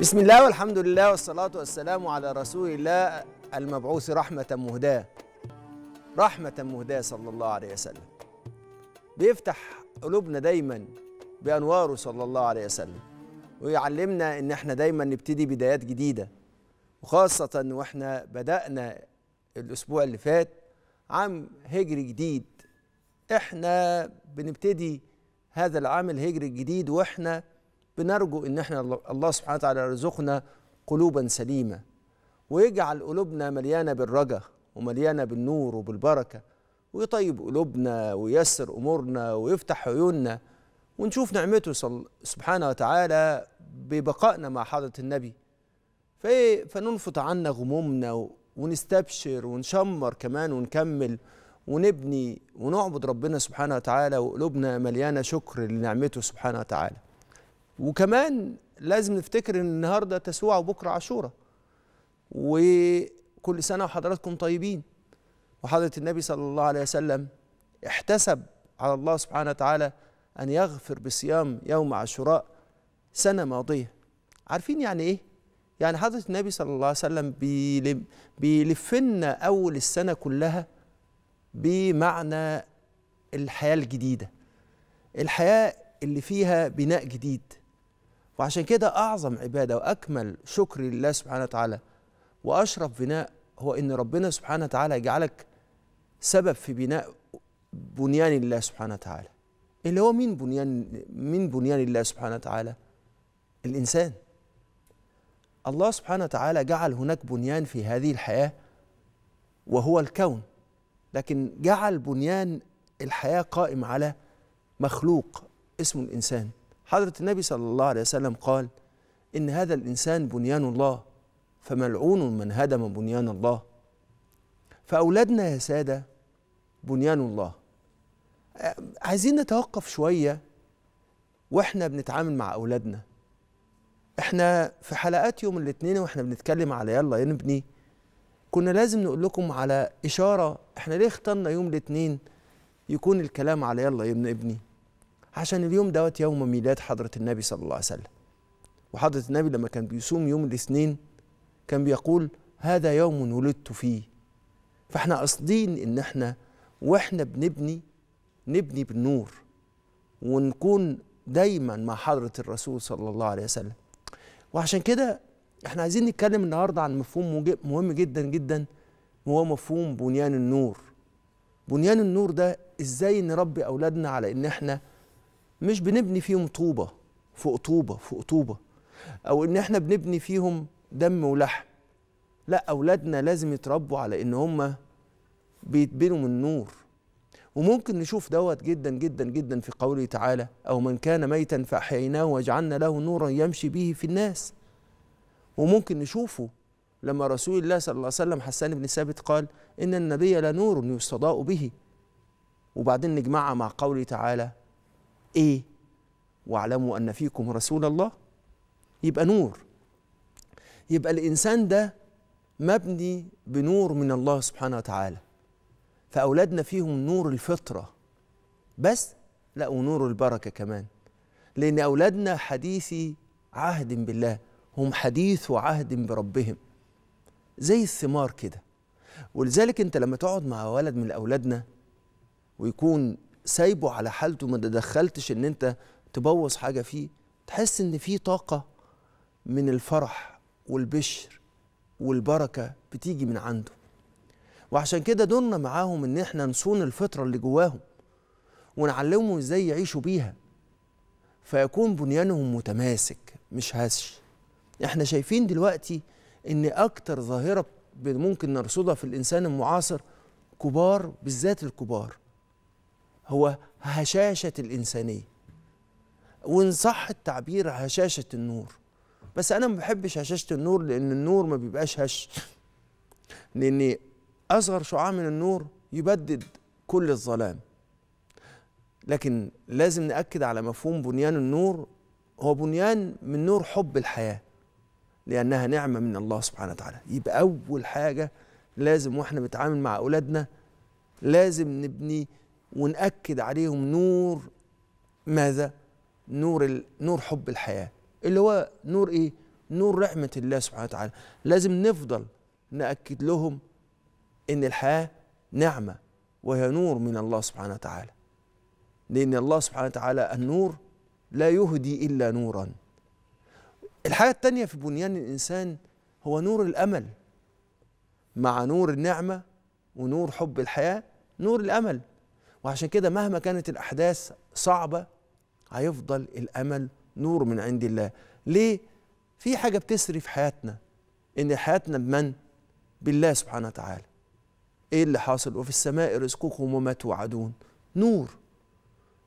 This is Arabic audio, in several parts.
بسم الله والحمد لله والصلاة والسلام على رسول الله المبعوث رحمة مهداة رحمة مهداة صلى الله عليه وسلم بيفتح قلوبنا دايما بأنواره صلى الله عليه وسلم ويعلمنا إن احنا دايما نبتدي بدايات جديدة وخاصة واحنا بدأنا الأسبوع اللي فات عام هجري جديد احنا بنبتدي هذا العام الهجري الجديد واحنا بنرجو ان احنا الله سبحانه وتعالى يرزقنا قلوبا سليمه ويجعل قلوبنا مليانه بالرجا ومليانه بالنور وبالبركه ويطيب قلوبنا وييسر امورنا ويفتح عيوننا ونشوف نعمته سبحانه وتعالى ببقائنا مع حضره النبي فننفض عنا غمومنا ونستبشر ونشمر كمان ونكمل ونبني ونعبد ربنا سبحانه وتعالى وقلوبنا مليانه شكر لنعمته سبحانه وتعالى وكمان لازم نفتكر ان النهارده تسوع وبكره عاشورا وكل سنه وحضراتكم طيبين وحضره النبي صلى الله عليه وسلم احتسب على الله سبحانه وتعالى ان يغفر بصيام يوم عاشوراء سنه ماضيه عارفين يعني ايه يعني حضره النبي صلى الله عليه وسلم بيلف لنا اول السنه كلها بمعنى الحياه الجديده الحياه اللي فيها بناء جديد وعشان كده أعظم عبادة وأكمل شكر لله سبحانه وتعالى وأشرف بناء هو إن ربنا سبحانه وتعالى يجعلك سبب في بناء بنيان الله سبحانه وتعالى اللي هو مين بنيان مين بنيان الله سبحانه وتعالى الإنسان الله سبحانه وتعالى جعل هناك بنيان في هذه الحياة وهو الكون لكن جعل بنيان الحياة قائم على مخلوق اسمه الإنسان حضرة النبي صلى الله عليه وسلم قال إن هذا الإنسان بنيان الله فملعون من هدم بنيان الله فأولادنا يا سادة بنيان الله عايزين نتوقف شوية وإحنا بنتعامل مع أولادنا إحنا في حلقات يوم الاثنين وإحنا بنتكلم على يلا يا نبني كنا لازم نقول لكم على إشارة إحنا ليه اخترنا يوم الاثنين يكون الكلام على يلا يا ابني عشان اليوم دوت يوم ميلاد حضرة النبي صلى الله عليه وسلم وحضرة النبي لما كان بيصوم يوم الاثنين كان بيقول هذا يوم ولدت فيه فاحنا قاصدين ان احنا واحنا بنبني نبني بالنور ونكون دايما مع حضرة الرسول صلى الله عليه وسلم وعشان كده احنا عايزين نتكلم النهاردة عن مفهوم مهم جدا جدا وهو مفهوم بنيان النور بنيان النور ده ازاي نربي اولادنا على ان احنا مش بنبني فيهم طوبة فوق طوبة فوق طوبة أو إن إحنا بنبني فيهم دم ولحم لا أولادنا لازم يتربوا على إن هم بيتبنوا من نور وممكن نشوف دوت جدا جدا جدا في قوله تعالى أو من كان ميتا فأحييناه وجعلنا له نورا يمشي به في الناس وممكن نشوفه لما رسول الله صلى الله عليه وسلم حسان بن ثابت قال إن النبي لنور يستضاء به وبعدين نجمعها مع قوله تعالى ايه واعلموا ان فيكم رسول الله يبقى نور يبقى الانسان ده مبني بنور من الله سبحانه وتعالى فاولادنا فيهم نور الفطره بس لا ونور البركه كمان لان اولادنا حديثي عهد بالله هم حديث عهد بربهم زي الثمار كده ولذلك انت لما تقعد مع ولد من اولادنا ويكون سايبه على حالته ما تدخلتش ان انت تبوظ حاجه فيه تحس ان في طاقه من الفرح والبشر والبركه بتيجي من عنده وعشان كده دورنا معاهم ان احنا نصون الفطره اللي جواهم ونعلمهم ازاي يعيشوا بيها فيكون بنيانهم متماسك مش هش احنا شايفين دلوقتي ان اكتر ظاهره ممكن نرصدها في الانسان المعاصر كبار بالذات الكبار هو هشاشة الإنسانية وإن صح التعبير هشاشة النور بس أنا ما بحبش هشاشة النور لأن النور ما بيبقاش هش لأن أصغر شعاع من النور يبدد كل الظلام لكن لازم نأكد على مفهوم بنيان النور هو بنيان من نور حب الحياة لأنها نعمة من الله سبحانه وتعالى يبقى أول حاجة لازم وإحنا بنتعامل مع أولادنا لازم نبني ونأكد عليهم نور ماذا؟ نور ال... نور حب الحياه اللي هو نور ايه؟ نور رحمه الله سبحانه وتعالى لازم نفضل نأكد لهم ان الحياه نعمه وهي نور من الله سبحانه وتعالى لان الله سبحانه وتعالى النور لا يهدي الا نورا الحاجه الثانيه في بنيان الانسان هو نور الامل مع نور النعمه ونور حب الحياه نور الامل وعشان كده مهما كانت الأحداث صعبة هيفضل الأمل نور من عند الله ليه؟ في حاجة بتسري في حياتنا إن حياتنا بمن؟ بالله سبحانه وتعالى إيه اللي حاصل؟ وفي السماء رزقكم وما توعدون نور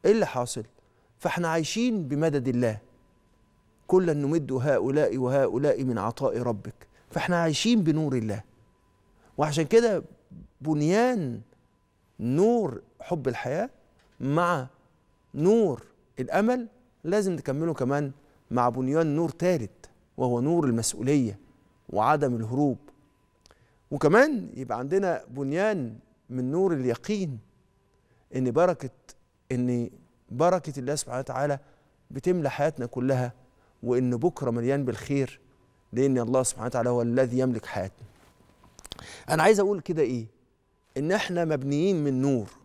إيه اللي حاصل؟ فإحنا عايشين بمدد الله كلا نمد هؤلاء وهؤلاء من عطاء ربك فإحنا عايشين بنور الله وعشان كده بنيان نور حب الحياه مع نور الامل لازم نكمله كمان مع بنيان نور ثالث وهو نور المسؤوليه وعدم الهروب وكمان يبقى عندنا بنيان من نور اليقين ان بركه ان بركه الله سبحانه وتعالى بتملى حياتنا كلها وان بكره مليان بالخير لان الله سبحانه وتعالى هو الذي يملك حياتنا انا عايز اقول كده ايه ان احنا مبنيين من نور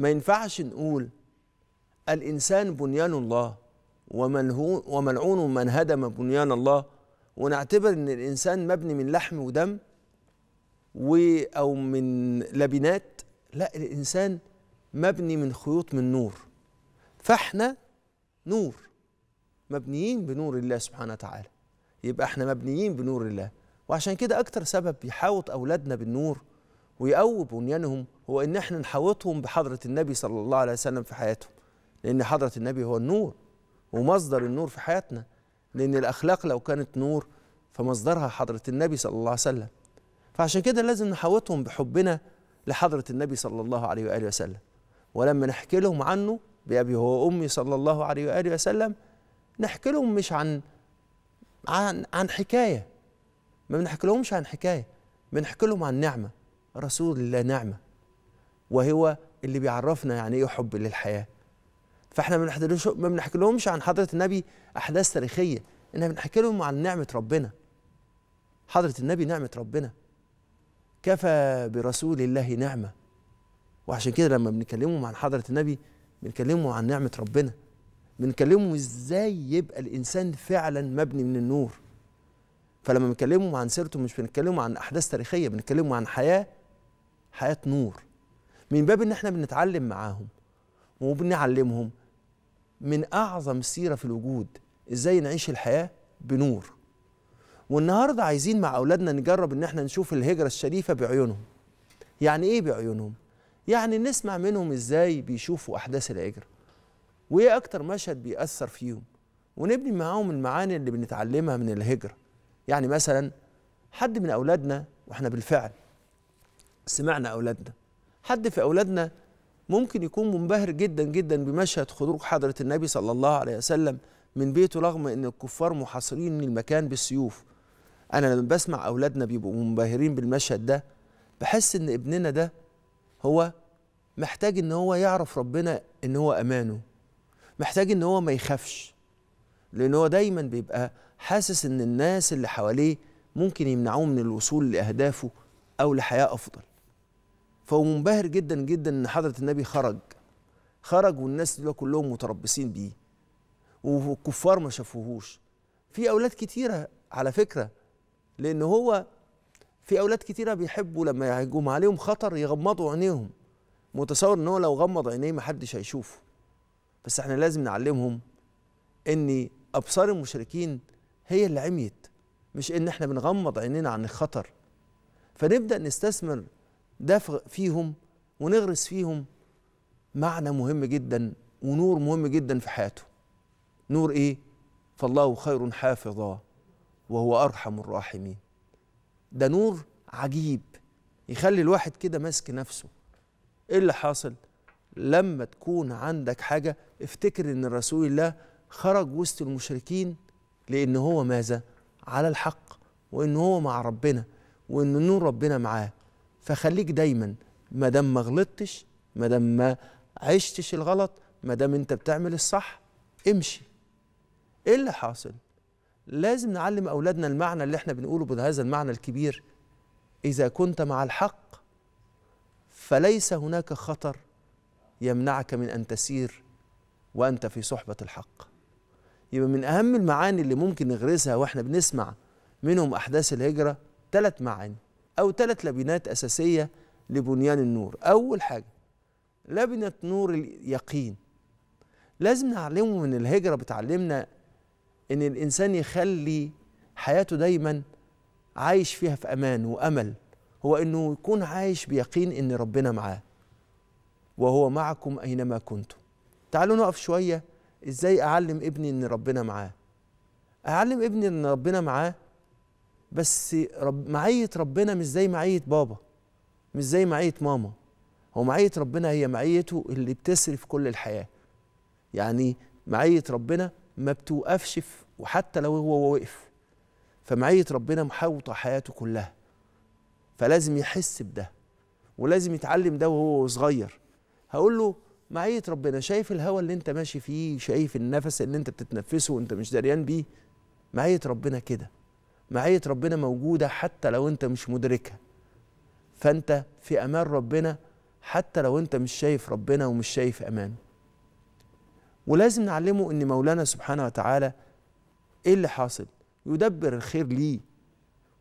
ما ينفعش نقول الإنسان بنيان الله وملعون من هدم بنيان الله ونعتبر إن الإنسان مبني من لحم ودم و أو من لبنات لا الإنسان مبني من خيوط من نور فاحنا نور مبنيين بنور الله سبحانه وتعالى يبقى احنا مبنيين بنور الله وعشان كده أكتر سبب بيحاوط أولادنا بالنور ويقوي بنيانهم هو ان احنا نحوطهم بحضره النبي صلى الله عليه وسلم في حياتهم لان حضره النبي هو النور ومصدر النور في حياتنا لان الاخلاق لو كانت نور فمصدرها حضره النبي صلى الله عليه وسلم فعشان كده لازم نحوطهم بحبنا لحضره النبي صلى الله عليه واله وسلم ولما نحكي لهم عنه بأبي هو أمي صلى الله عليه وآله وسلم نحكي لهم مش عن عن عن حكاية ما بنحكي لهمش عن حكاية بنحكي لهم عن نعمة رسول الله نعمه وهو اللي بيعرفنا يعني ايه حب للحياه فاحنا ما بنحكيلهمش عن حضره النبي احداث تاريخيه انما بنحكي لهم عن نعمه ربنا حضره النبي نعمه ربنا كفى برسول الله نعمه وعشان كده لما بنكلمهم عن حضره النبي بنكلمهم عن نعمه ربنا بنكلمهم ازاي يبقى الانسان فعلا مبني من النور فلما بنكلمهم عن سيرته مش بنتكلمهم عن احداث تاريخيه بنتكلمهم عن حياه حياة نور من باب ان احنا بنتعلم معاهم وبنعلمهم من اعظم سيرة في الوجود ازاي نعيش الحياة بنور والنهاردة عايزين مع اولادنا نجرب ان احنا نشوف الهجرة الشريفة بعيونهم يعني ايه بعيونهم يعني نسمع منهم ازاي بيشوفوا احداث الهجرة وايه اكتر مشهد بيأثر فيهم ونبني معاهم المعاني اللي بنتعلمها من الهجرة يعني مثلا حد من اولادنا واحنا بالفعل سمعنا أولادنا حد في أولادنا ممكن يكون منبهر جدا جدا بمشهد خروج حضرة النبي صلى الله عليه وسلم من بيته رغم أن الكفار محاصرين من المكان بالسيوف أنا لما بسمع أولادنا بيبقوا منبهرين بالمشهد ده بحس أن ابننا ده هو محتاج أن هو يعرف ربنا أن هو أمانه محتاج أن هو ما يخافش لأن هو دايما بيبقى حاسس أن الناس اللي حواليه ممكن يمنعوه من الوصول لأهدافه أو لحياة أفضل فهو منبهر جدا جدا ان حضره النبي خرج خرج والناس دول كلهم متربصين بيه والكفار ما شافوهوش في اولاد كتيره على فكره لان هو في اولاد كتيره بيحبوا لما يقوم عليهم خطر يغمضوا عينيهم متصور ان هو لو غمض عينيه ما حدش هيشوفه بس احنا لازم نعلمهم ان ابصار المشركين هي اللي عميت مش ان احنا بنغمض عينينا عن الخطر فنبدا نستثمر دافع فيهم ونغرس فيهم معنى مهم جدا ونور مهم جدا في حياته نور ايه فالله خير حافظا وهو ارحم الراحمين ده نور عجيب يخلي الواحد كده ماسك نفسه ايه اللي حاصل لما تكون عندك حاجه افتكر ان رسول الله خرج وسط المشركين لان هو ماذا على الحق وان هو مع ربنا وان نور ربنا معاه فخليك دايما ما دام ما غلطتش ما دام ما عشتش الغلط ما دام انت بتعمل الصح امشي ايه اللي حاصل لازم نعلم اولادنا المعنى اللي احنا بنقوله بهذا المعنى الكبير اذا كنت مع الحق فليس هناك خطر يمنعك من ان تسير وانت في صحبه الحق يبقى من اهم المعاني اللي ممكن نغرسها واحنا بنسمع منهم احداث الهجره ثلاث معاني أو ثلاث لبنات أساسية لبنيان النور أول حاجة لبنة نور اليقين لازم نعلمه من الهجرة بتعلمنا إن الإنسان يخلي حياته دايما عايش فيها في أمان وأمل هو إنه يكون عايش بيقين إن ربنا معاه وهو معكم أينما كنتم تعالوا نقف شوية إزاي أعلم ابني إن ربنا معاه أعلم ابني إن ربنا معاه بس رب معيه ربنا مش زي معيه بابا مش زي معيه ماما هو معيه ربنا هي معيته اللي بتسري في كل الحياه يعني معيه ربنا ما بتوقفش وحتى لو هو وقف فمعيه ربنا محوطه حياته كلها فلازم يحس بده ولازم يتعلم ده وهو صغير هقول له معية ربنا شايف الهواء اللي انت ماشي فيه شايف النفس اللي انت بتتنفسه وانت مش دريان بيه معية ربنا كده معية ربنا موجودة حتى لو أنت مش مدركها فأنت في أمان ربنا حتى لو أنت مش شايف ربنا ومش شايف أمانه ولازم نعلمه أن مولانا سبحانه وتعالى إيه اللي حاصل يدبر الخير ليه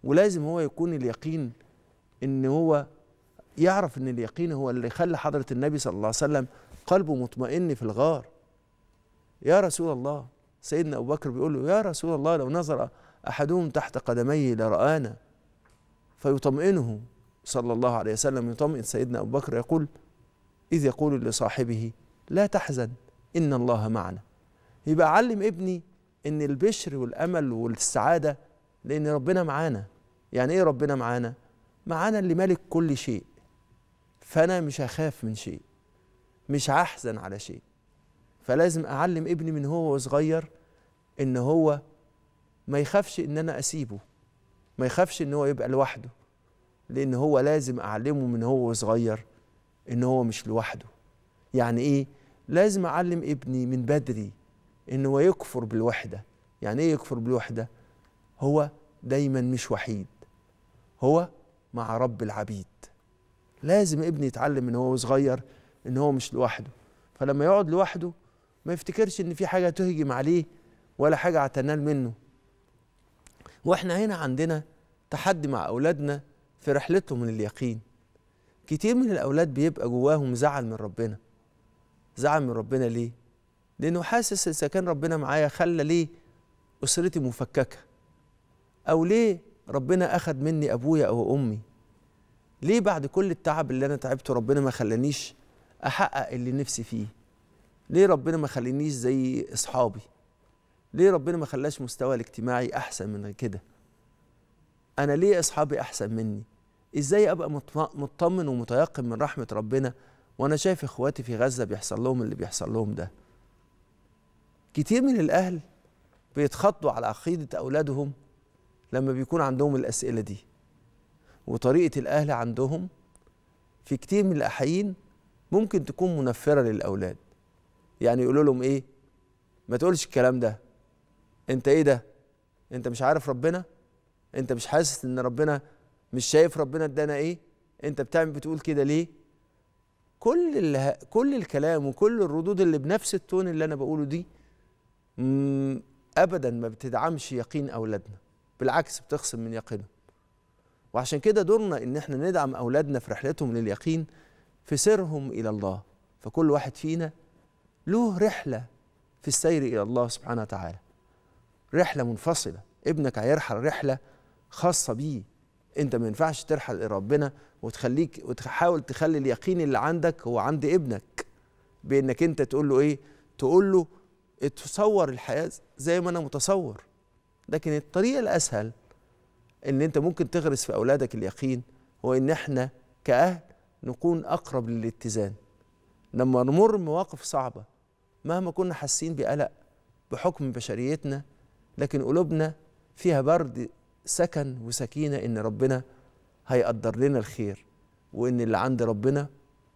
ولازم هو يكون اليقين أن هو يعرف أن اليقين هو اللي خلى حضرة النبي صلى الله عليه وسلم قلبه مطمئن في الغار يا رسول الله سيدنا أبو بكر بيقول له يا رسول الله لو نظر احدهم تحت قدميه لرانا فيطمئنه صلى الله عليه وسلم يطمئن سيدنا ابو بكر يقول اذ يقول لصاحبه لا تحزن ان الله معنا يبقى علم ابني ان البشر والامل والسعاده لان ربنا معانا يعني ايه ربنا معانا معانا اللي مالك كل شيء فانا مش هخاف من شيء مش هحزن على شيء فلازم اعلم ابني من هو صغير ان هو ما يخافش ان انا اسيبه ما يخافش ان هو يبقى لوحده لان هو لازم اعلمه من هو صغير ان هو مش لوحده يعني ايه لازم اعلم ابني من بدري ان هو يكفر بالوحده يعني ايه يكفر بالوحده هو دايما مش وحيد هو مع رب العبيد لازم ابني يتعلم من هو صغير ان هو مش لوحده فلما يقعد لوحده ما يفتكرش ان في حاجه تهجم عليه ولا حاجه هتنال منه واحنا هنا عندنا تحدي مع اولادنا في رحلتهم من اليقين كتير من الاولاد بيبقى جواهم زعل من ربنا زعل من ربنا ليه لانه حاسس اذا كان ربنا معايا خلى ليه اسرتي مفككه او ليه ربنا اخد مني ابويا او امي ليه بعد كل التعب اللي انا تعبته ربنا ما خلانيش احقق اللي نفسي فيه ليه ربنا ما خلانيش زي اصحابي ليه ربنا ما خلاش مستوى الاجتماعي احسن من كده انا ليه اصحابي احسن مني ازاي ابقى مطمن ومتيقن من رحمه ربنا وانا شايف اخواتي في غزه بيحصل لهم اللي بيحصل لهم ده كتير من الاهل بيتخضوا على عقيده اولادهم لما بيكون عندهم الاسئله دي وطريقه الاهل عندهم في كتير من الاحيين ممكن تكون منفره للاولاد يعني يقولوا لهم ايه ما تقولش الكلام ده انت ايه ده انت مش عارف ربنا انت مش حاسس ان ربنا مش شايف ربنا ادانا ايه انت بتعمل بتقول كده ليه كل اللي كل الكلام وكل الردود اللي بنفس التون اللي انا بقوله دي ابدا ما بتدعمش يقين اولادنا بالعكس بتخصم من يقينهم وعشان كده دورنا ان احنا ندعم اولادنا في رحلتهم لليقين في سيرهم الى الله فكل واحد فينا له رحله في السير الى الله سبحانه وتعالى رحله منفصله ابنك هيرحل رحله خاصه بيه انت ما ينفعش ترحل ربنا وتخليك وتحاول تخلي اليقين اللي عندك هو عند ابنك بانك انت تقول له ايه تقول له اتصور الحياه زي ما انا متصور لكن الطريقه الاسهل ان انت ممكن تغرس في اولادك اليقين هو ان احنا كاهل نكون اقرب للاتزان لما نمر مواقف صعبه مهما كنا حاسين بقلق بحكم بشريتنا لكن قلوبنا فيها برد سكن وسكينة إن ربنا هيقدر لنا الخير وإن اللي عند ربنا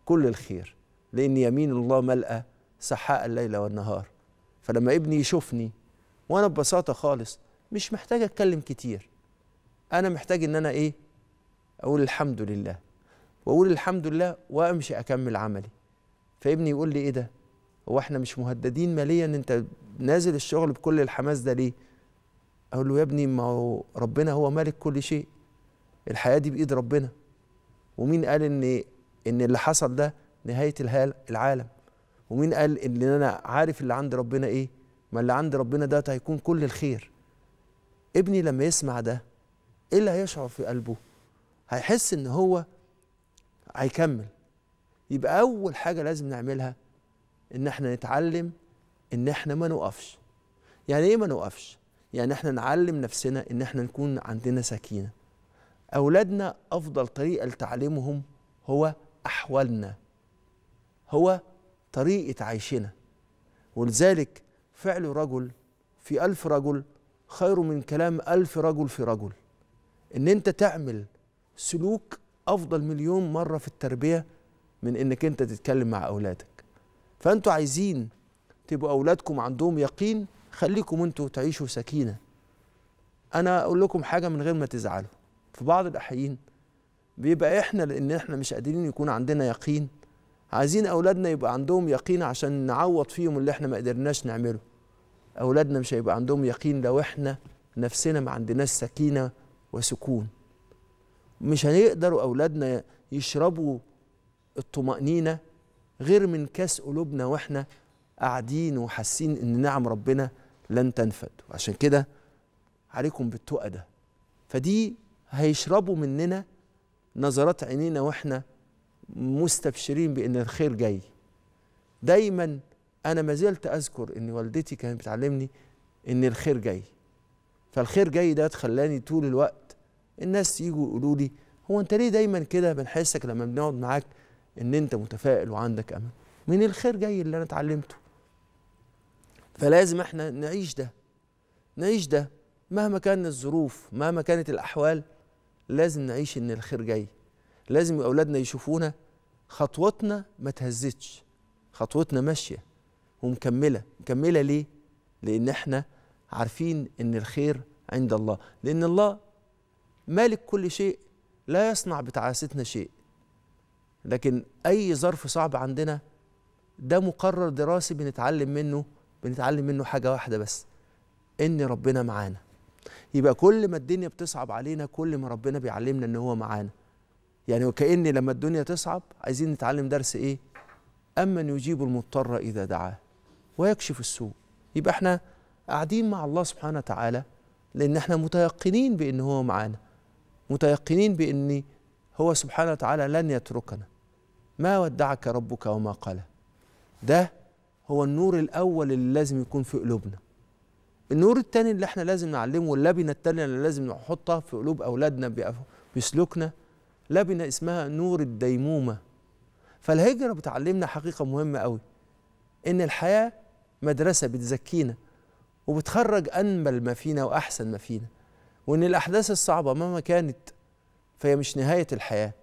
كل الخير لأن يمين الله ملأة سحاء الليل والنهار فلما ابني يشوفني وأنا ببساطة خالص مش محتاج أتكلم كتير أنا محتاج إن أنا إيه أقول الحمد لله وأقول الحمد لله وأمشي أكمل عملي فابني يقول لي إيه ده هو إحنا مش مهددين ماليا أنت نازل الشغل بكل الحماس ده ليه اقول له يا ابني ما هو ربنا هو مالك كل شيء الحياه دي بايد ربنا ومين قال ان ان اللي حصل ده نهايه العالم ومين قال ان انا عارف اللي عند ربنا ايه ما اللي عند ربنا ده هيكون كل الخير ابني لما يسمع ده ايه اللي هيشعر في قلبه هيحس ان هو هيكمل يبقى اول حاجه لازم نعملها ان احنا نتعلم ان احنا ما نوقفش يعني ايه ما نوقفش يعني احنا نعلم نفسنا ان احنا نكون عندنا سكينه اولادنا افضل طريقه لتعليمهم هو احوالنا هو طريقه عيشنا ولذلك فعل رجل في ألف رجل خير من كلام ألف رجل في رجل إن أنت تعمل سلوك أفضل مليون مرة في التربية من إنك أنت تتكلم مع أولادك فأنتوا عايزين تبقوا أولادكم عندهم يقين خليكم انتوا تعيشوا سكينه انا اقول لكم حاجه من غير ما تزعلوا في بعض الاحيان بيبقى احنا لان احنا مش قادرين يكون عندنا يقين عايزين اولادنا يبقى عندهم يقين عشان نعوض فيهم اللي احنا ما قدرناش نعمله اولادنا مش هيبقى عندهم يقين لو احنا نفسنا ما عندناش سكينه وسكون مش هنقدروا اولادنا يشربوا الطمانينه غير من كاس قلوبنا واحنا قاعدين وحاسين ان نعم ربنا لن تنفد وعشان كده عليكم بالتقى ده فدي هيشربوا مننا نظرات عينينا واحنا مستبشرين بان الخير جاي دايما انا ما زلت اذكر ان والدتي كانت بتعلمني ان الخير جاي فالخير جاي ده خلاني طول الوقت الناس يجوا يقولوا لي هو انت ليه دايما كده بنحسك لما بنقعد معاك ان انت متفائل وعندك امل من الخير جاي اللي انا اتعلمته فلازم احنا نعيش ده نعيش ده مهما كان الظروف مهما كانت الأحوال لازم نعيش إن الخير جاي لازم أولادنا يشوفونا خطوتنا ما تهزتش خطوتنا ماشية ومكملة مكملة ليه؟ لأن احنا عارفين إن الخير عند الله لأن الله مالك كل شيء لا يصنع بتعاستنا شيء لكن أي ظرف صعب عندنا ده مقرر دراسي بنتعلم منه بنتعلم منه حاجه واحده بس ان ربنا معانا يبقى كل ما الدنيا بتصعب علينا كل ما ربنا بيعلمنا ان هو معانا يعني وكأن لما الدنيا تصعب عايزين نتعلم درس ايه امن يجيب المضطر اذا دعاه ويكشف السوء يبقى احنا قاعدين مع الله سبحانه وتعالى لان احنا متيقنين بان هو معانا متيقنين بان هو سبحانه وتعالى لن يتركنا ما ودعك ربك وما قلى ده هو النور الأول اللي لازم يكون في قلوبنا النور التاني اللي احنا لازم نعلمه واللبنه التانية اللي لازم نحطها في قلوب أولادنا بسلوكنا لبنة اسمها نور الديمومة فالهجرة بتعلمنا حقيقة مهمة قوي إن الحياة مدرسة بتزكينا وبتخرج أنبل ما فينا وأحسن ما فينا وإن الأحداث الصعبة مهما كانت فهي مش نهاية الحياة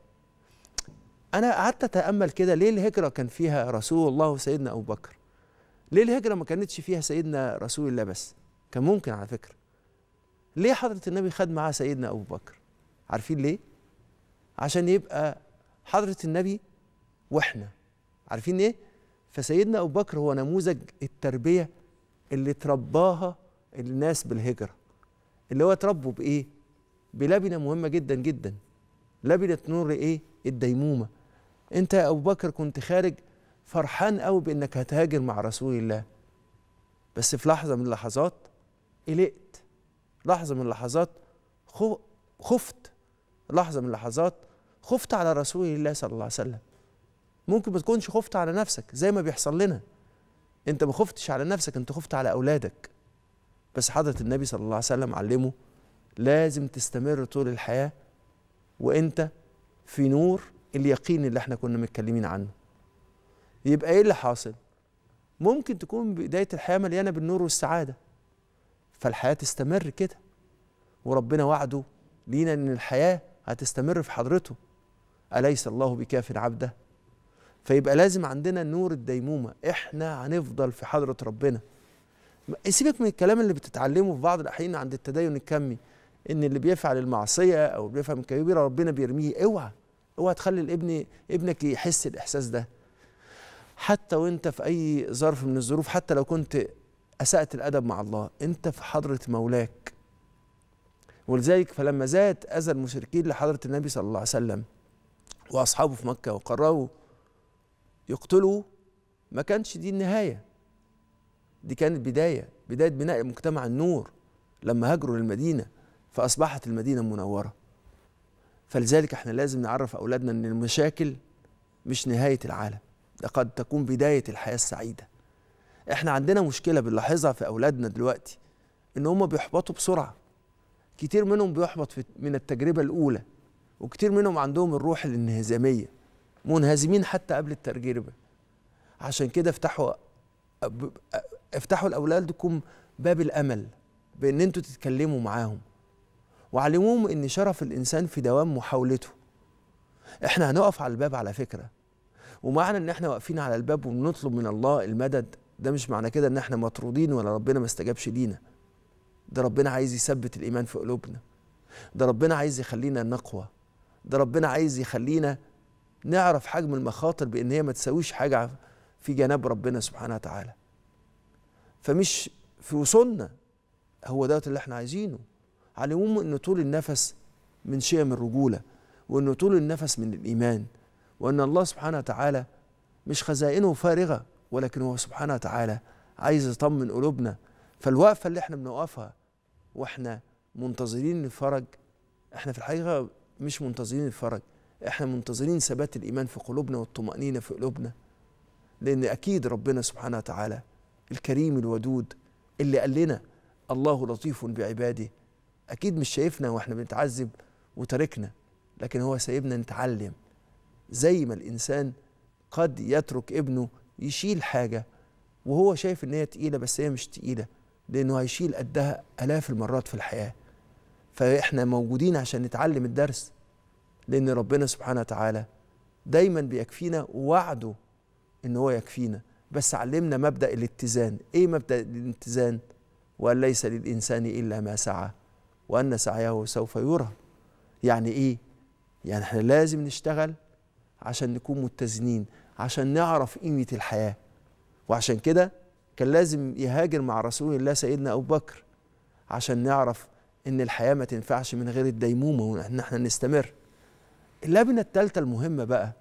أنا قعدت أتأمل كده ليه الهجرة كان فيها رسول الله وسيدنا أبو بكر ليه الهجرة ما كانتش فيها سيدنا رسول الله بس كان ممكن على فكرة ليه حضرة النبي خد معاه سيدنا أبو بكر عارفين ليه عشان يبقى حضرة النبي وإحنا عارفين إيه فسيدنا أبو بكر هو نموذج التربية اللي ترباها الناس بالهجرة اللي هو تربوا بإيه بلبنة مهمة جدا جدا لبنة نور إيه الديمومة أنت يا أبو بكر كنت خارج فرحان قوي بانك هتهاجر مع رسول الله بس في لحظه من اللحظات قلقت لحظه من اللحظات خفت لحظه من اللحظات خفت على رسول الله صلى الله عليه وسلم ممكن ما تكونش خفت على نفسك زي ما بيحصل لنا انت ما خفتش على نفسك انت خفت على اولادك بس حضره النبي صلى الله عليه وسلم علمه لازم تستمر طول الحياه وانت في نور اليقين اللي احنا كنا متكلمين عنه يبقى ايه اللي حاصل ممكن تكون بداية الحياة مليانة بالنور والسعادة فالحياة تستمر كده وربنا وعده لينا ان الحياة هتستمر في حضرته أليس الله بكاف عبده فيبقى لازم عندنا النور الديمومة احنا هنفضل في حضرة ربنا سيبك من الكلام اللي بتتعلمه في بعض الأحيان عند التدين الكمي ان اللي بيفعل المعصية او بيفهم الكبيرة ربنا بيرميه اوعى اوعى تخلي الابن ابنك يحس الاحساس ده حتى وانت في اي ظرف من الظروف حتى لو كنت اسأت الادب مع الله انت في حضرة مولاك ولذلك فلما زاد اذى المشركين لحضرة النبي صلى الله عليه وسلم واصحابه في مكة وقرروا يقتلوا ما كانش دي النهاية دي كانت بداية بداية بناء مجتمع النور لما هاجروا للمدينة فأصبحت المدينة منورة فلذلك احنا لازم نعرف أولادنا أن المشاكل مش نهاية العالم قد تكون بداية الحياة السعيدة احنا عندنا مشكلة بنلاحظها في أولادنا دلوقتي إن هم بيحبطوا بسرعة كتير منهم بيحبط من التجربة الأولى وكتير منهم عندهم الروح الانهزامية منهزمين حتى قبل التجربة عشان كده افتحوا افتحوا لأولادكم باب الأمل بإن أنتوا تتكلموا معاهم وعلموهم إن شرف الإنسان في دوام محاولته احنا هنقف على الباب على فكره ومعنى ان احنا واقفين على الباب وبنطلب من الله المدد ده مش معنى كده ان احنا مطرودين ولا ربنا ما استجابش لينا ده ربنا عايز يثبت الايمان في قلوبنا ده ربنا عايز يخلينا نقوى ده ربنا عايز يخلينا نعرف حجم المخاطر بان هي ما تساويش حاجه في جناب ربنا سبحانه وتعالى فمش في وصولنا هو دوت اللي احنا عايزينه على العموم ان طول النفس من شيء من الرجوله وان طول النفس من الايمان وأن الله سبحانه وتعالى مش خزائنه فارغة ولكن هو سبحانه وتعالى عايز يطمن قلوبنا فالوقفة اللي احنا بنوقفها واحنا منتظرين الفرج احنا في الحقيقة مش منتظرين الفرج احنا منتظرين ثبات الإيمان في قلوبنا والطمأنينة في قلوبنا لأن أكيد ربنا سبحانه وتعالى الكريم الودود اللي قال لنا الله لطيف بعباده أكيد مش شايفنا واحنا بنتعذب وتركنا لكن هو سايبنا نتعلم زي ما الإنسان قد يترك ابنه يشيل حاجة وهو شايف إن هي تقيلة بس هي مش تقيلة لأنه هيشيل قدها آلاف المرات في الحياة فإحنا موجودين عشان نتعلم الدرس لأن ربنا سبحانه وتعالى دايما بيكفينا ووعده إن هو يكفينا بس علمنا مبدأ الاتزان إيه مبدأ الاتزان؟ وأن ليس للإنسان إلا ما سعى وأن سعيه سوف يرى يعني إيه؟ يعني إحنا لازم نشتغل عشان نكون متزنين عشان نعرف قيمة الحياة وعشان كده كان لازم يهاجر مع رسول الله سيدنا أبو بكر عشان نعرف إن الحياة ما تنفعش من غير الديمومة وإن إحنا نستمر اللبنة التالتة المهمة بقى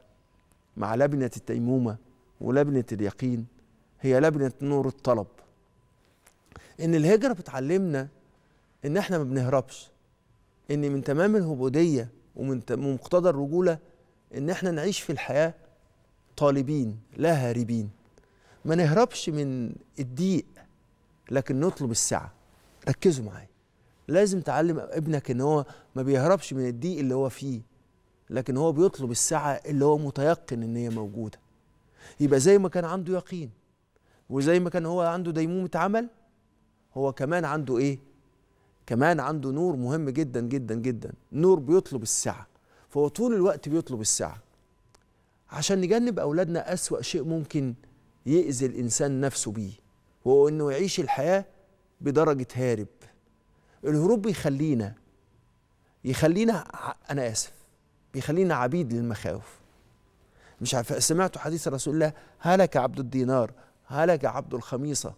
مع لبنة الديمومة ولبنة اليقين هي لبنة نور الطلب إن الهجرة بتعلمنا إن إحنا ما بنهربش إن من تمام الهبودية ومن مقتضى الرجولة ان احنا نعيش في الحياه طالبين لا هاربين ما نهربش من الضيق لكن نطلب السعه ركزوا معايا لازم تعلم ابنك ان هو ما بيهربش من الضيق اللي هو فيه لكن هو بيطلب السعه اللي هو متيقن ان هي موجوده يبقى زي ما كان عنده يقين وزي ما كان هو عنده ديمومه عمل هو كمان عنده ايه كمان عنده نور مهم جدا جدا جدا نور بيطلب السعه فهو طول الوقت بيطلب السعه عشان نجنب اولادنا اسوا شيء ممكن يأذي الانسان نفسه بيه وهو انه يعيش الحياه بدرجه هارب الهروب بيخلينا يخلينا انا اسف بيخلينا عبيد للمخاوف مش عارف سمعت حديث رسول الله هلك عبد الدينار هلك عبد الخميصه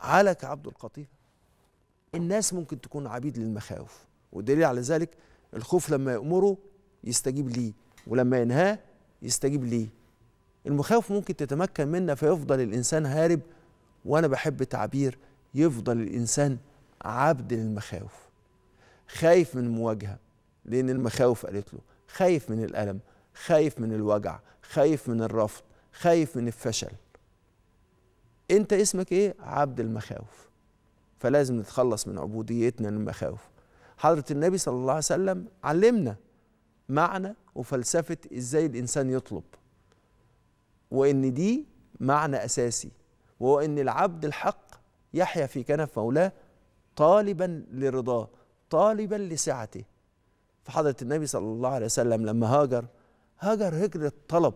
هلك عبد القطيفه الناس ممكن تكون عبيد للمخاوف والدليل على ذلك الخوف لما يأمره يستجيب ليه ولما ينهاه يستجيب ليه المخاوف ممكن تتمكن منا فيفضل الإنسان هارب وأنا بحب تعبير يفضل الإنسان عبد للمخاوف خايف من المواجهة لأن المخاوف قالت له خايف من الألم خايف من الوجع خايف من الرفض خايف من الفشل انت اسمك ايه عبد المخاوف فلازم نتخلص من عبوديتنا للمخاوف حضرة النبي صلى الله عليه وسلم علمنا معنى وفلسفة ازاي الانسان يطلب وان دي معنى اساسي وهو ان العبد الحق يحيا في كنف مولاه طالبا لرضاه طالبا لسعته فحضرة النبي صلى الله عليه وسلم لما هاجر هاجر هجرة طلب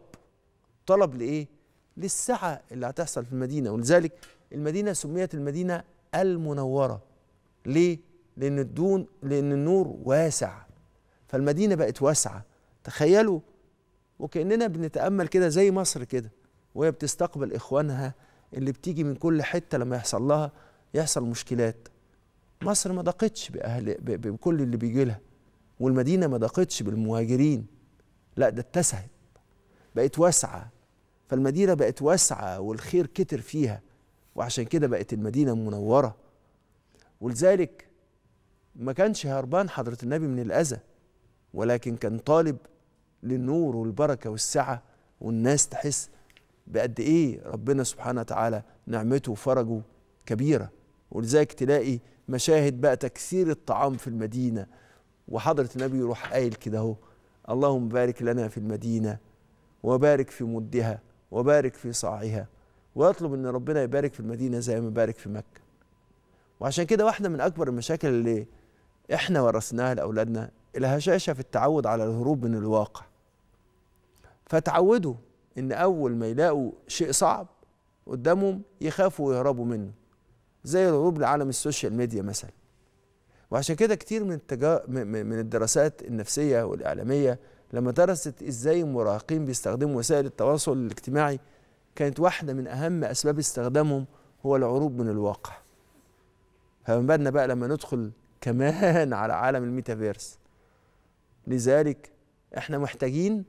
طلب لإيه؟ للسعة اللي هتحصل في المدينة ولذلك المدينة سميت المدينة المنورة ليه؟ لأن الدون لأن النور واسع فالمدينة بقت واسعة تخيلوا وكأننا بنتأمل كده زي مصر كده وهي بتستقبل إخوانها اللي بتيجي من كل حتة لما يحصل لها يحصل مشكلات مصر ما ضاقتش بأهل بكل اللي بيجي لها والمدينة ما ضاقتش بالمهاجرين لا ده اتسعت بقت واسعة فالمدينة بقت واسعة والخير كتر فيها وعشان كده بقت المدينة منورة ولذلك ما كانش هربان حضرة النبي من الأذى ولكن كان طالب للنور والبركة والسعة والناس تحس بقد إيه ربنا سبحانه وتعالى نعمته وفرجه كبيرة ولذلك تلاقي مشاهد بقى تكسير الطعام في المدينة وحضرة النبي يروح قايل كده أهو اللهم بارك لنا في المدينة وبارك في مدها وبارك في صاعها ويطلب ان ربنا يبارك في المدينه زي ما بارك في مكه وعشان كده واحده من اكبر المشاكل اللي احنا ورثناها لاولادنا الهشاشه في التعود على الهروب من الواقع فتعودوا ان اول ما يلاقوا شيء صعب قدامهم يخافوا ويهربوا منه زي الهروب لعالم السوشيال ميديا مثلا وعشان كده كتير من التجا... من الدراسات النفسيه والاعلاميه لما درست ازاي المراهقين بيستخدموا وسائل التواصل الاجتماعي كانت واحده من اهم اسباب استخدامهم هو الهروب من الواقع فما بالنا بقى لما ندخل كمان على عالم الميتافيرس لذلك احنا محتاجين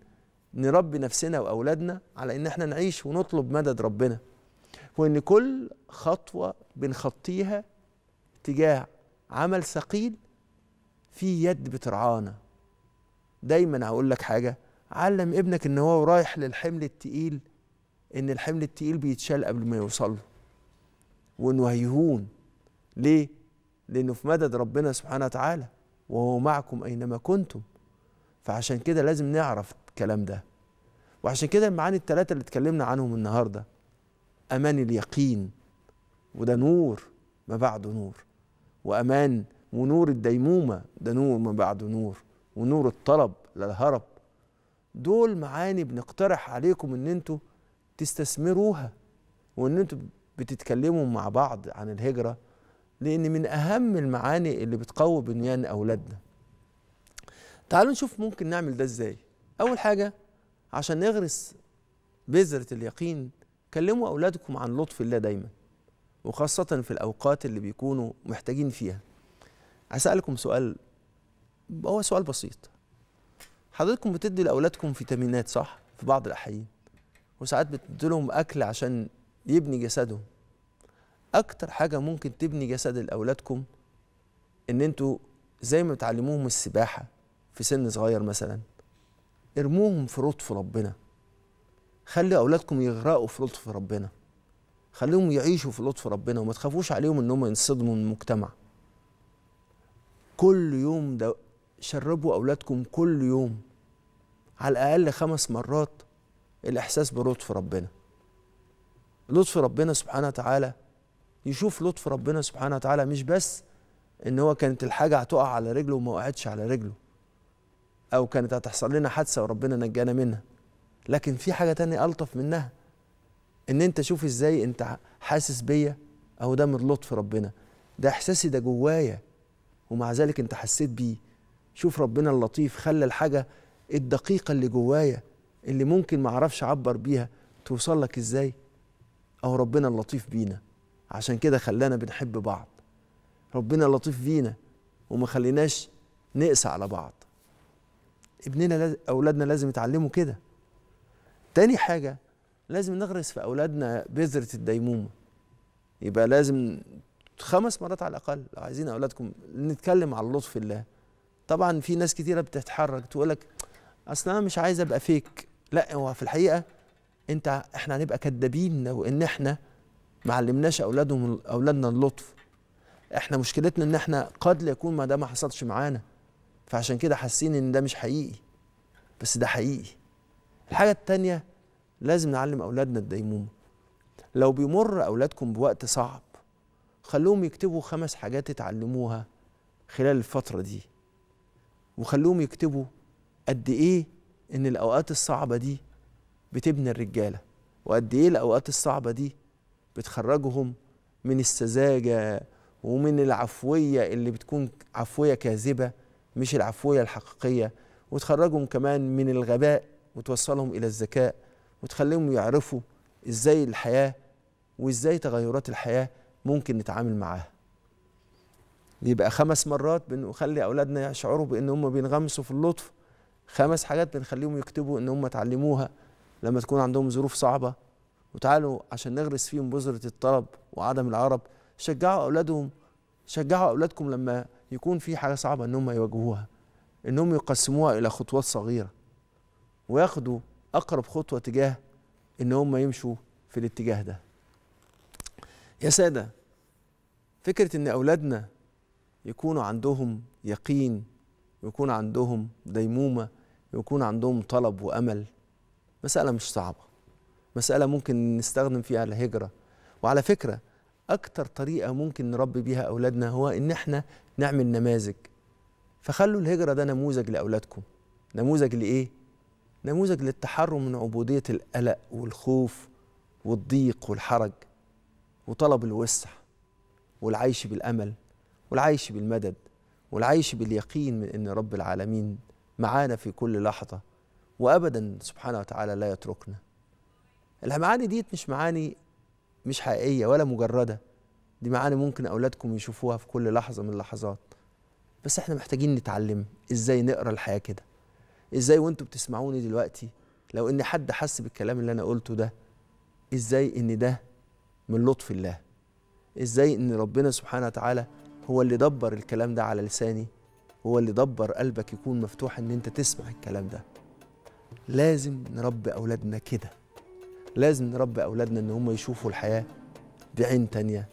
نربي نفسنا واولادنا على ان احنا نعيش ونطلب مدد ربنا وان كل خطوه بنخطيها تجاه عمل ثقيل في يد بترعانا دايما هقول لك حاجه علم ابنك ان هو رايح للحمل التقيل ان الحمل التقيل بيتشال قبل ما يوصل له وانه هيهون ليه لأنه في مدد ربنا سبحانه وتعالى وهو معكم أينما كنتم فعشان كده لازم نعرف الكلام ده وعشان كده المعاني الثلاثة اللي اتكلمنا عنهم النهاردة أمان اليقين وده نور ما بعده نور وأمان ونور الديمومة ده نور ما بعده نور ونور الطلب للهرب دول معاني بنقترح عليكم ان انتوا تستثمروها وان انتوا بتتكلموا مع بعض عن الهجرة لأن من أهم المعاني اللي بتقوي بنيان أولادنا تعالوا نشوف ممكن نعمل ده إزاي أول حاجة عشان نغرس بذرة اليقين كلموا أولادكم عن لطف الله دايما وخاصة في الأوقات اللي بيكونوا محتاجين فيها أسألكم سؤال هو سؤال بسيط حضرتكم بتدي لأولادكم فيتامينات صح في بعض الأحيان وساعات بتدي لهم أكل عشان يبني جسدهم اكتر حاجه ممكن تبني جسد لاولادكم ان انتوا زي ما بتعلموهم السباحه في سن صغير مثلا ارموهم في لطف ربنا خلي اولادكم يغرقوا في لطف ربنا خليهم يعيشوا في لطف ربنا وما تخافوش عليهم انهم ينصدموا من المجتمع كل يوم ده شربوا اولادكم كل يوم على الاقل خمس مرات الاحساس بلطف ربنا لطف ربنا سبحانه وتعالى يشوف لطف ربنا سبحانه وتعالى مش بس ان هو كانت الحاجه هتقع على رجله وما وقعتش على رجله او كانت هتحصل لنا حادثه وربنا نجانا منها لكن في حاجه تانية الطف منها ان انت شوف ازاي انت حاسس بيا اهو ده من لطف ربنا ده احساسي ده جوايا ومع ذلك انت حسيت بيه شوف ربنا اللطيف خلى الحاجه الدقيقه اللي جوايا اللي ممكن ما اعرفش اعبر بيها توصل لك ازاي او ربنا اللطيف بينا عشان كده خلانا بنحب بعض ربنا لطيف فينا وما خليناش نقسى على بعض ابننا لاز... اولادنا لازم يتعلموا كده تاني حاجه لازم نغرس في اولادنا بذره الديمومه يبقى لازم خمس مرات على الاقل لو عايزين اولادكم نتكلم على لطف الله طبعا في ناس كتيره بتتحرك تقول لك اصل انا مش عايز ابقى فيك لا هو في الحقيقه انت احنا هنبقى كدابين لو ان احنا ما علمناش اولادهم اولادنا اللطف احنا مشكلتنا ان احنا قد يكون ما ده ما حصلش معانا فعشان كده حاسين ان ده مش حقيقي بس ده حقيقي الحاجه التانيه لازم نعلم اولادنا الديمومه لو بيمر اولادكم بوقت صعب خلوهم يكتبوا خمس حاجات اتعلموها خلال الفتره دي وخلوهم يكتبوا قد ايه ان الاوقات الصعبه دي بتبني الرجاله وقد ايه الاوقات الصعبه دي بتخرجهم من السذاجه ومن العفويه اللي بتكون عفويه كاذبه مش العفويه الحقيقيه وتخرجهم كمان من الغباء وتوصلهم الى الذكاء وتخليهم يعرفوا ازاي الحياه وازاي تغيرات الحياه ممكن نتعامل معاها يبقى خمس مرات بنخلي اولادنا يشعروا بان هم بينغمسوا في اللطف خمس حاجات بنخليهم يكتبوا ان هم اتعلموها لما تكون عندهم ظروف صعبه وتعالوا عشان نغرس فيهم بذرة الطلب وعدم العرب شجعوا أولادهم شجعوا أولادكم لما يكون في حاجة صعبة إنهم يواجهوها إنهم يقسموها إلى خطوات صغيرة وياخدوا أقرب خطوة تجاه إن هم يمشوا في الاتجاه ده يا سادة فكرة إن أولادنا يكونوا عندهم يقين ويكون عندهم ديمومة ويكون عندهم طلب وأمل مسألة مش صعبة مسألة ممكن نستخدم فيها الهجرة وعلى فكرة أكتر طريقة ممكن نربي بيها أولادنا هو إن إحنا نعمل نماذج فخلوا الهجرة ده نموذج لأولادكم نموذج لإيه؟ نموذج للتحرر من عبودية القلق والخوف والضيق والحرج وطلب الوسع والعيش بالأمل والعيش بالمدد والعيش باليقين من ان رب العالمين معانا في كل لحظه وابدا سبحانه وتعالى لا يتركنا المعاني دي مش معاني مش حقيقيه ولا مجرده دي معاني ممكن اولادكم يشوفوها في كل لحظه من اللحظات بس احنا محتاجين نتعلم ازاي نقرا الحياه كده ازاي وانتوا بتسمعوني دلوقتي لو ان حد حس بالكلام اللي انا قلته ده ازاي ان ده من لطف الله ازاي ان ربنا سبحانه وتعالى هو اللي دبر الكلام ده على لساني هو اللي دبر قلبك يكون مفتوح ان انت تسمع الكلام ده لازم نربي اولادنا كده لازم نربي أولادنا إن هم يشوفوا الحياة بعين تانية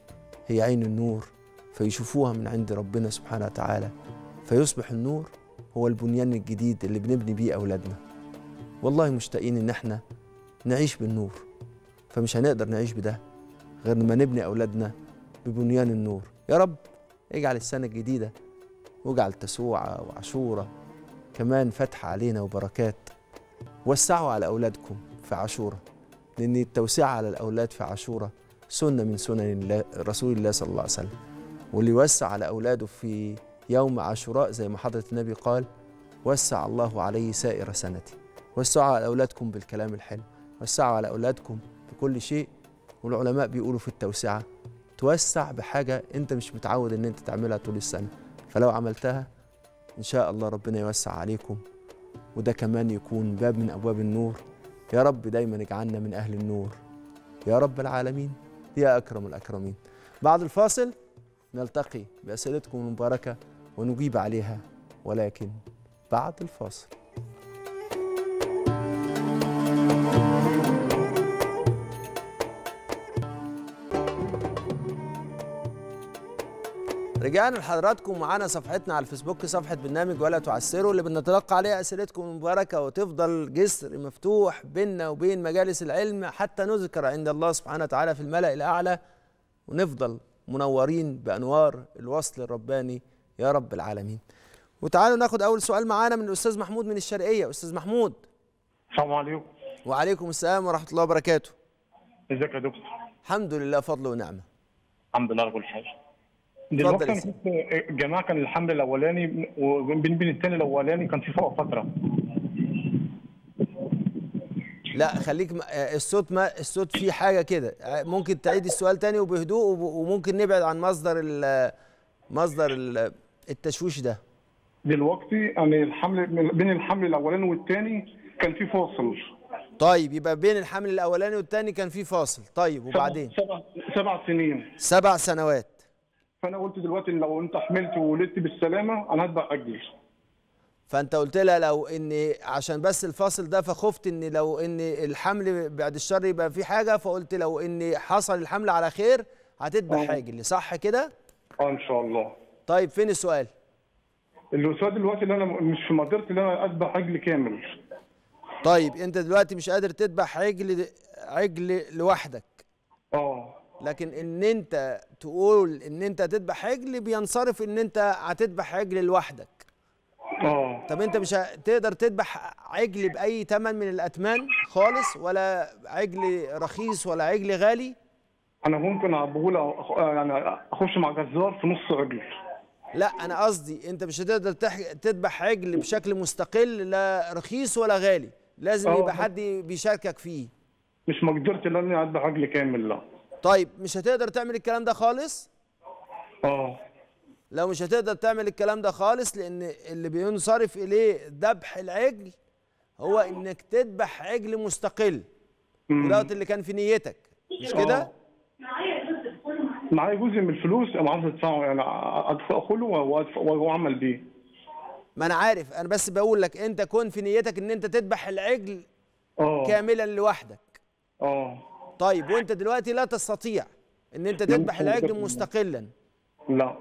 هي عين النور فيشوفوها من عند ربنا سبحانه وتعالى فيصبح النور هو البنيان الجديد اللي بنبني بيه أولادنا والله مشتاقين إن إحنا نعيش بالنور فمش هنقدر نعيش بده غير ما نبني أولادنا ببنيان النور يا رب اجعل السنة الجديدة واجعل تسوعة وعشورة كمان فتح علينا وبركات وسعوا على أولادكم في عاشوره لأن التوسعة على الأولاد في عاشوراء سنة من سنن رسول الله صلى الله عليه وسلم واللي وسع على أولاده في يوم عاشوراء زي ما حضرة النبي قال وسع الله عليه سائر سنتي وسعوا على أولادكم بالكلام الحلو وسعوا على أولادكم بكل شيء والعلماء بيقولوا في التوسعة توسع بحاجة أنت مش متعود أن أنت تعملها طول السنة فلو عملتها إن شاء الله ربنا يوسع عليكم وده كمان يكون باب من أبواب النور يا رب دايما اجعلنا من أهل النور يا رب العالمين يا أكرم الأكرمين بعد الفاصل نلتقي بأسئلتكم المباركة ونجيب عليها ولكن بعد الفاصل رجعنا لحضراتكم معانا صفحتنا على الفيسبوك صفحه برنامج ولا تعسروا اللي بنتلقى عليها اسئلتكم المباركه وتفضل جسر مفتوح بيننا وبين مجالس العلم حتى نذكر عند الله سبحانه وتعالى في الملا الاعلى ونفضل منورين بانوار الوصل الرباني يا رب العالمين وتعالوا ناخد اول سؤال معانا من الاستاذ محمود من الشرقيه استاذ محمود السلام عليكم وعليكم السلام ورحمه الله وبركاته ازيك يا دكتور الحمد لله فضل ونعمه الحمد لله رب العالمين دلوقتي انا كنت آه، جماعه كان الحمل الاولاني وبين بين الثاني الاولاني كان في فوق فتره لا خليك آه، الصوت ما الصوت فيه حاجه كده آه، ممكن تعيد السؤال تاني وبهدوء وممكن نبعد عن مصدر ال مصدر التشويش ده دلوقتي يعني الحمل بين الحمل الاولاني والثاني كان في فاصل طيب يبقى بين الحمل الاولاني والثاني كان في فاصل طيب وبعدين سبع سبع سنين سبع سنوات فانا قلت دلوقتي إن لو انت حملت وولدت بالسلامه انا هتبقى الجيش فانت قلت لها لو ان عشان بس الفاصل ده فخفت ان لو ان الحمل بعد الشر يبقى في حاجه فقلت لو ان حصل الحمل على خير حاجه اللي صح كده؟ اه ان شاء الله طيب فين السؤال؟ السؤال دلوقتي اللي انا مش في مقدرتي ان انا اذبح عجل كامل طيب انت دلوقتي مش قادر تذبح عجل عجل لوحدك لكن ان انت تقول ان انت تذبح عجل بينصرف ان انت هتذبح عجل لوحدك اه طب انت مش هتقدر تذبح عجل باي ثمن من الاتمان خالص ولا عجل رخيص ولا عجل غالي انا ممكن ابهوله يعني اخش مع جزار في نص عجل لا انا قصدي انت مش هتقدر تذبح عجل بشكل مستقل لا رخيص ولا غالي لازم آه. يبقى حد بيشاركك فيه مش مقدرتي ان انا اذبح عجل كامل لا طيب مش هتقدر تعمل الكلام ده خالص اه لو مش هتقدر تعمل الكلام ده خالص لان اللي بينصرف اليه ذبح العجل هو انك تذبح عجل مستقل دوت اللي كان في نيتك مش اه. كده معايا جزء من الفلوس انا عايز ادفعه يعني ادخله واعمل بيه ما انا عارف انا بس بقول لك انت كون في نيتك ان انت تذبح العجل أوه. كاملا لوحدك اه طيب وانت دلوقتي لا تستطيع ان انت تذبح العجل مستقلا لا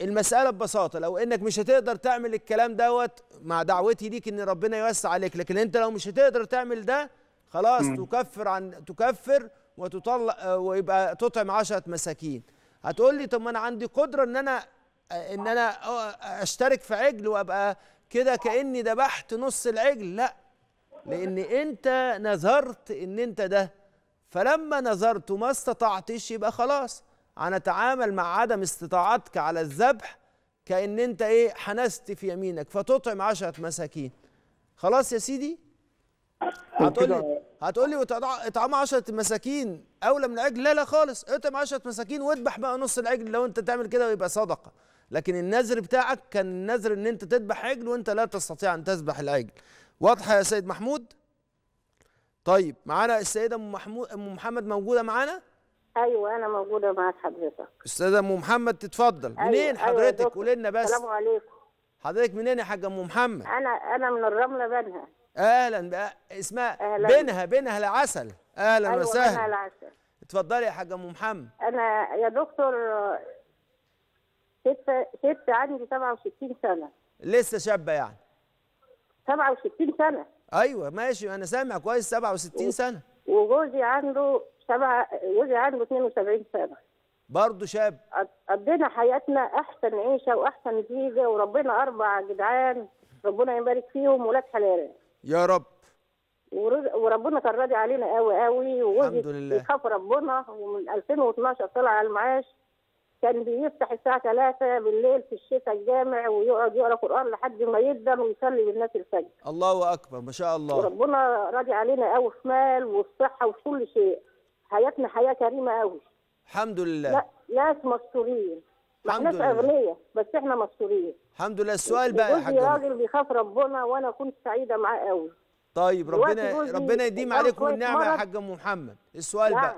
المسألة ببساطة لو انك مش هتقدر تعمل الكلام دوت مع دعوتي ليك ان ربنا يوسع عليك لكن انت لو مش هتقدر تعمل ده خلاص م. تكفر عن تكفر وتطلع ويبقى تطعم عشرة مساكين هتقول لي طب ما انا عندي قدرة ان انا ان انا اشترك في عجل وابقى كده كاني ذبحت نص العجل لا لان انت نذرت ان انت ده فلما نذرت ما استطعتش يبقى خلاص هنتعامل مع عدم استطاعتك على الذبح كأن أنت إيه حنست في يمينك فتطعم عشرة مساكين خلاص يا سيدي هتقولي هتقولي اطعم عشرة مساكين اولى من العجل لا لا خالص اطعم عشرة مساكين واذبح بقى نص العجل لو انت تعمل كده ويبقى صدقه لكن النذر بتاعك كان النذر ان انت تذبح عجل وانت لا تستطيع ان تذبح العجل واضحه يا سيد محمود طيب معانا السيده ام محمود ام محمد موجوده معانا ايوه انا موجوده معاك حضرتك استاذه ام محمد تتفضل أيوة منين أيوة، حضرتك أيوة قولي لنا بس السلام عليكم حضرتك منين يا حاجه ام محمد انا انا من الرمله بنها اهلا بقى اسمها أهلاً. بنها بنها العسل اهلا أيوة وسهلا بنها العسل اتفضلي يا حاجه ام محمد انا يا دكتور ست ست عندي 67 سنه لسه شابه يعني 67 سنه ايوه ماشي انا سامع كويس 67 سنه وجوزي عنده سبعة جوزي عنده 72 سنه برضه شاب قضينا حياتنا احسن عيشه واحسن نتيجه وربنا اربع جدعان ربنا يبارك فيهم ولاد حلال يا رب وربنا كان راضي علينا قوي قوي وجوزي الحمد لله بيخاف ربنا ومن 2012 طلع على المعاش كان بيفتح الساعة 3 بالليل في الشتاء الجامع ويقعد يقرا قرآن لحد ما يقدر ويصلي بالناس الفجر. الله أكبر ما شاء الله. وربنا راضي علينا قوي في مال والصحة وفي كل شيء. حياتنا حياة كريمة قوي. الحمد لله. لا ناس مستورين. الحمد احناش اغنياء بس احنا مستورين. الحمد لله السؤال بقى يا حاج راجل بيخاف ربنا وانا كنت سعيده معاه قوي. طيب ربنا ربنا يديم عليكم النعمه يا حاج ام محمد السؤال نعم. بقى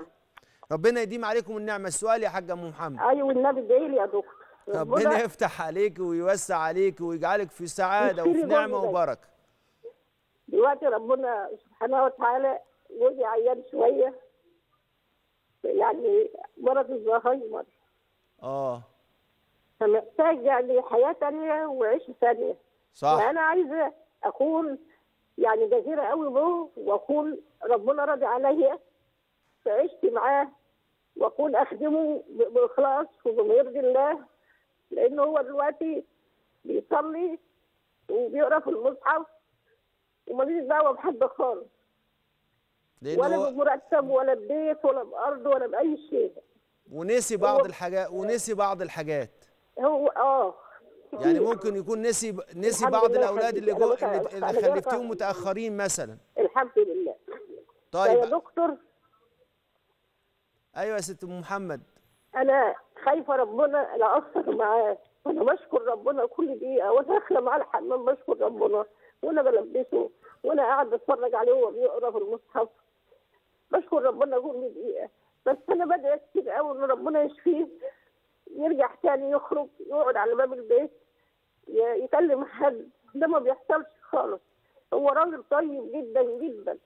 ربنا يديم عليكم النعمه السؤال يا حاجه ام محمد ايوه والنبي جاي لي يا دكتور ربنا يفتح عليك ويوسع عليك ويجعلك في سعاده وفي نعمه وبركه دلوقتي ربنا سبحانه وتعالى جوزي عيان شويه يعني مرض الزهايمر اه فمحتاج يعني حياه ثانيه وعيشه ثانيه صح وانا عايزه اكون يعني جزيره قوي له واكون ربنا راضي عليا في عيشتي معاه واكون اخدمه باخلاص وبما يرضي الله لان هو دلوقتي بيصلي وبيقرا في المصحف وماليش دعوه بحد خالص ولا بمرتب ولا ببيت ولا بارض ولا باي شيء ونسي بعض الحاجات ونسي بعض الحاجات هو اه يعني ممكن يكون نسي ب... نسي بعض الاولاد اللي جو... اللي, اللي خلفتيهم متاخرين مثلا الحمد لله طيب يا دكتور ايوه يا ست ام محمد انا خايفه ربنا لا اقصر معاه وانا بشكر ربنا كل دقيقه وانا داخله معاه الحمام بشكر ربنا وانا بلبسه وانا قاعد بتفرج عليه وهو بيقرا في المصحف بشكر ربنا كل دقيقه بس انا بدعي كتير قوي ان ربنا يشفيه يرجع تاني يخرج يقعد على باب البيت يكلم حد ده ما بيحصلش خالص هو راجل طيب جدا جدا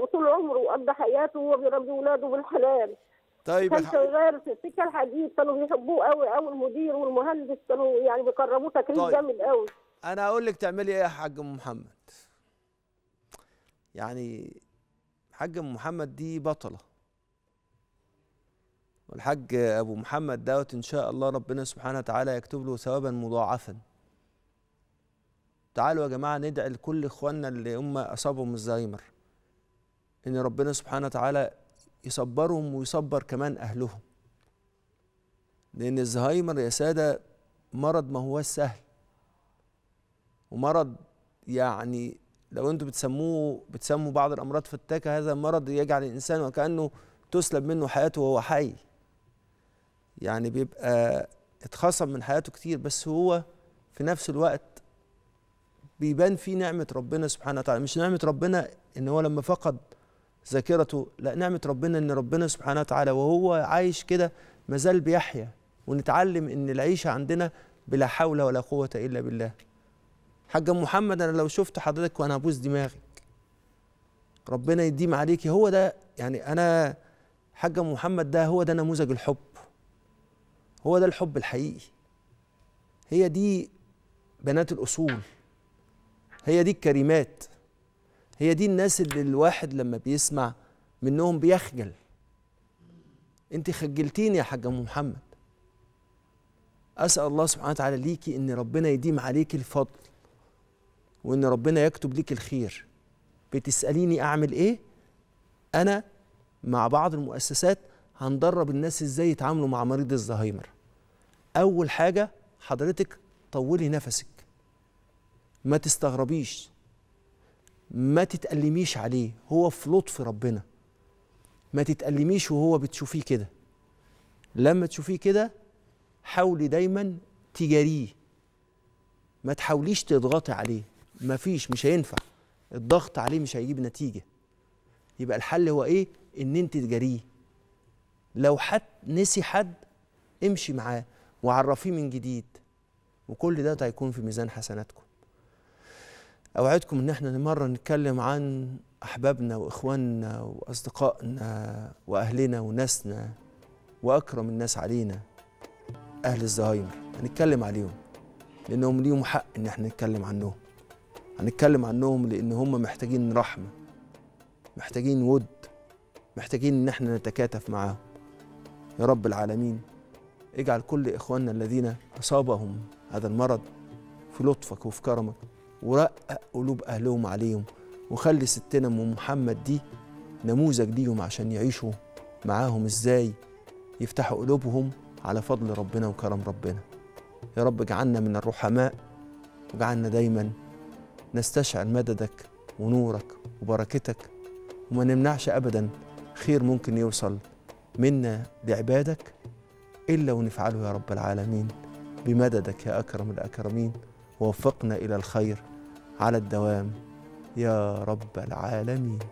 وطول عمره وقضى حياته وهو بيربي ولاده بالحلال طيب كان شغال في السكه الحديد كانوا بيحبوه قوي قوي المدير والمهندس كانوا يعني بيكرموه تكريم طيب. جامد قوي انا هقول لك تعملي ايه يا حاج ام محمد يعني حاج ام محمد دي بطله والحاج ابو محمد دوت ان شاء الله ربنا سبحانه وتعالى يكتب له ثوابا مضاعفا تعالوا يا جماعه ندعي لكل اخواننا اللي هم اصابهم الزهايمر ان ربنا سبحانه وتعالى يصبرهم ويصبر كمان اهلهم لان الزهايمر يا ساده مرض ما هو سهل ومرض يعني لو انتم بتسموه بتسموا بعض الامراض فتاكه هذا مرض يجعل الانسان وكانه تسلب منه حياته وهو حي يعني بيبقى اتخصم من حياته كتير بس هو في نفس الوقت بيبان فيه نعمه ربنا سبحانه وتعالى مش نعمه ربنا ان هو لما فقد ذاكرته لا نعمه ربنا ان ربنا سبحانه وتعالى وهو عايش كده مازال بيحيا ونتعلم ان العيشه عندنا بلا حول ولا قوه الا بالله حاجة محمد انا لو شفت حضرتك وانا ابوس دماغك ربنا يديم عليكي هو ده يعني انا حاجة محمد ده هو ده نموذج الحب هو ده الحب الحقيقي هي دي بنات الاصول هي دي الكريمات هي دي الناس اللي الواحد لما بيسمع منهم بيخجل انت خجلتيني يا حاجة ام محمد اسأل الله سبحانه وتعالى ليكي ان ربنا يديم عليك الفضل وان ربنا يكتب ليك الخير بتسأليني اعمل ايه انا مع بعض المؤسسات هندرب الناس ازاي يتعاملوا مع مريض الزهايمر اول حاجة حضرتك طولي نفسك ما تستغربيش ما تتألميش عليه هو في لطف ربنا ما تتألميش وهو بتشوفيه كده لما تشوفيه كده حاولي دايما تجاريه ما تحاوليش تضغطي عليه ما فيش مش هينفع الضغط عليه مش هيجيب نتيجه يبقى الحل هو ايه ان انت تجاريه لو حد نسي حد امشي معاه وعرفيه من جديد وكل ده هيكون في ميزان حسناتكم أوعدكم إن إحنا مرة نتكلم عن أحبابنا وإخواننا وأصدقائنا وأهلنا وناسنا وأكرم الناس علينا أهل الزهايمر هنتكلم عليهم لأنهم ليهم حق إن إحنا نتكلم عنهم هنتكلم عنهم لأن هم محتاجين رحمة محتاجين ود محتاجين إن إحنا نتكاتف معاهم يا رب العالمين اجعل كل إخواننا الذين أصابهم هذا المرض في لطفك وفي كرمك ورقق قلوب أهلهم عليهم وخلي ستنا أم محمد دي نموذج ليهم عشان يعيشوا معاهم إزاي يفتحوا قلوبهم على فضل ربنا وكرم ربنا يا رب اجعلنا من الرحماء واجعلنا دايما نستشعر مددك ونورك وبركتك وما نمنعش أبدا خير ممكن يوصل منا لعبادك إلا ونفعله يا رب العالمين بمددك يا أكرم الأكرمين ووفقنا إلى الخير على الدوام يا رب العالمين